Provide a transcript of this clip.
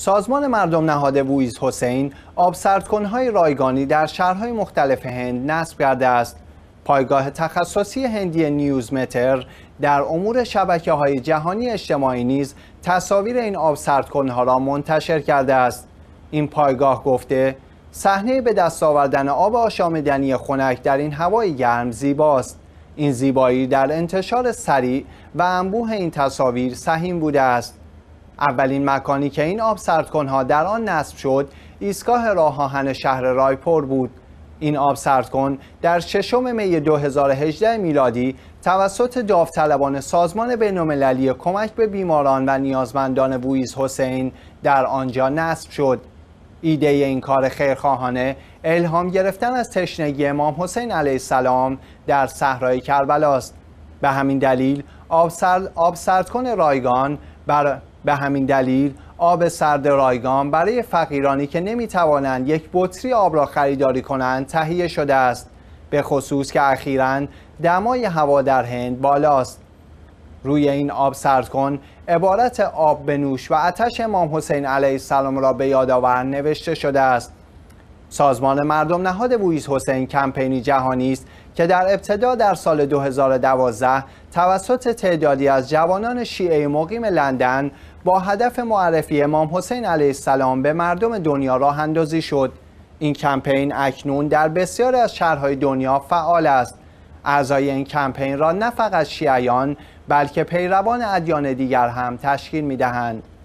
سازمان مردم نهاد وویز حسین سردکنهای رایگانی در شهرهای مختلف هند نصب کرده است پایگاه تخصصی هندی نیوز متر در امور شبکه های جهانی اجتماعی نیز تصاویر این سردکنها را منتشر کرده است این پایگاه گفته صحنه به دست آوردن آب آشامیدنی خنک در این هوای گرم زیباست این زیبایی در انتشار سریع و انبوه این تصاویر سهیم بوده است اولین مکانی که این آب سردکنها در آن نصب شد ایستگاه راه آهن شهر رایپور بود این آب سردکن در ششم می 2018 میلادی توسط داوطلبان سازمان بینالمللی کمک به بیماران و نیازمندان بویز حسین در آنجا نصب شد ایده این کار خیرخواهانه الهام گرفتن از تشنگی امام حسین علیه السلام در صحرای است. به همین دلیل آب, سر... آب سردکن رایگان بر به همین دلیل آب سرد رایگان برای فقیرانی که نمی توانند یک بطری آب را خریداری کنند تهیه شده است به خصوص که اخیرا دمای هوا در هند بالاست روی این آب سرد کن عبارت آب بنوش و آتش امام حسین علیه السلام را به یادآور نوشته شده است سازمان مردم نهاد بویز حسین کمپینی جهانی است که در ابتدا در سال 2012 توسط تعدادی از جوانان شیعه مقیم لندن با هدف معرفی امام حسین علیه السلام به مردم دنیا راه اندازی شد این کمپین اکنون در بسیاری از شهرهای دنیا فعال است اعضای این کمپین را نه فقط شیعیان بلکه پیروان ادیان دیگر هم تشکیل می دهند.